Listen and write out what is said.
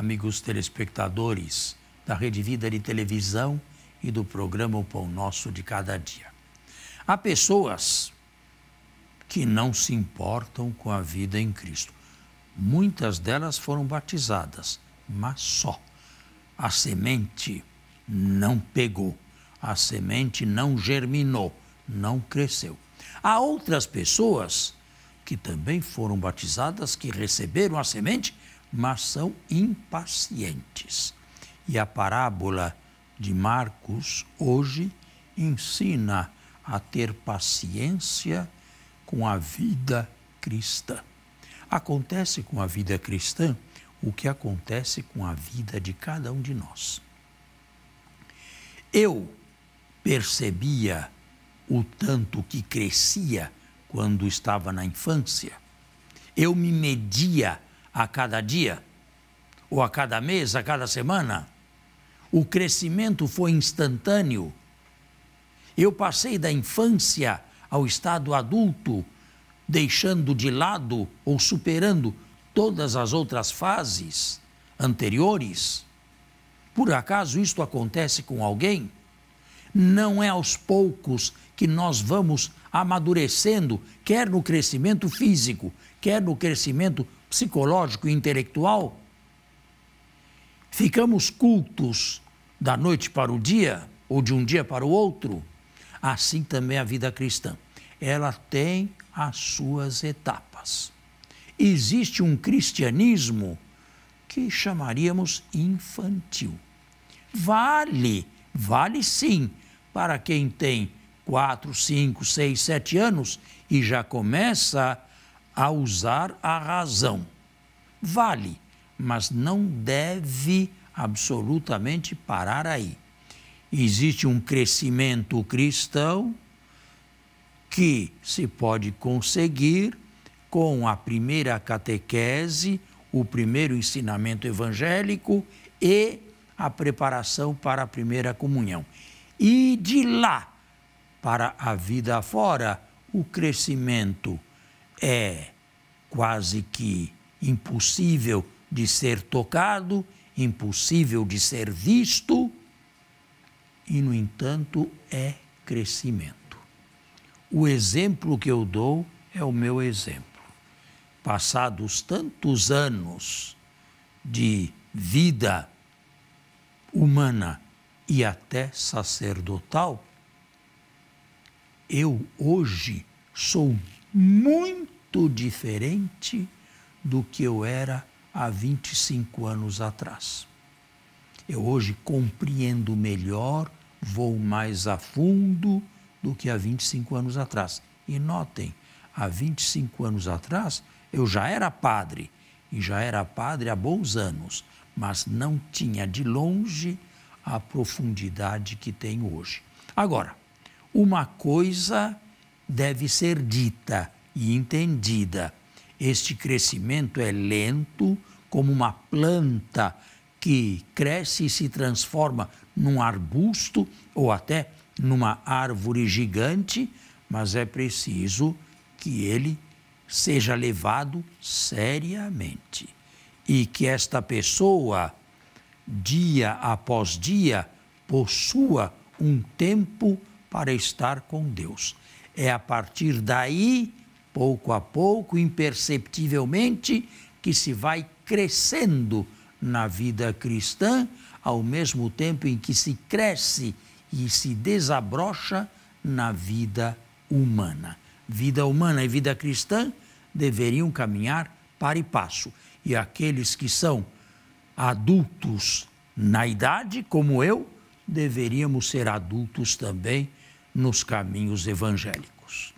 amigos telespectadores da Rede Vida de Televisão e do programa O Pão Nosso de Cada Dia. Há pessoas que não se importam com a vida em Cristo. Muitas delas foram batizadas, mas só. A semente não pegou, a semente não germinou, não cresceu. Há outras pessoas que também foram batizadas, que receberam a semente, mas são impacientes. E a parábola de Marcos hoje ensina a ter paciência com a vida cristã. Acontece com a vida cristã o que acontece com a vida de cada um de nós. Eu percebia o tanto que crescia quando estava na infância. Eu me media a cada dia, ou a cada mês, a cada semana. O crescimento foi instantâneo. Eu passei da infância ao estado adulto, deixando de lado ou superando todas as outras fases anteriores. Por acaso isto acontece com alguém? Não é aos poucos que nós vamos amadurecendo, quer no crescimento físico, quer no crescimento psicológico e intelectual, ficamos cultos da noite para o dia ou de um dia para o outro, assim também a vida cristã. Ela tem as suas etapas. Existe um cristianismo que chamaríamos infantil. Vale, vale sim, para quem tem 4, 5, 6, 7 anos e já começa a usar a razão. Vale, mas não deve absolutamente parar aí. Existe um crescimento cristão que se pode conseguir com a primeira catequese, o primeiro ensinamento evangélico e a preparação para a primeira comunhão. E de lá para a vida fora, o crescimento é quase que impossível de ser tocado, impossível de ser visto, e, no entanto, é crescimento. O exemplo que eu dou é o meu exemplo. Passados tantos anos de vida humana e até sacerdotal, eu hoje sou muito diferente do que eu era há 25 anos atrás. Eu hoje compreendo melhor, vou mais a fundo do que há 25 anos atrás. E notem, há 25 anos atrás eu já era padre, e já era padre há bons anos, mas não tinha de longe a profundidade que tenho hoje. Agora, uma coisa deve ser dita e entendida. Este crescimento é lento, como uma planta que cresce e se transforma num arbusto ou até numa árvore gigante, mas é preciso que ele seja levado seriamente e que esta pessoa, dia após dia, possua um tempo para estar com Deus. É a partir daí, pouco a pouco, imperceptivelmente, que se vai crescendo na vida cristã, ao mesmo tempo em que se cresce e se desabrocha na vida humana. Vida humana e vida cristã deveriam caminhar para e passo. E aqueles que são adultos na idade, como eu, deveríamos ser adultos também nos caminhos evangélicos.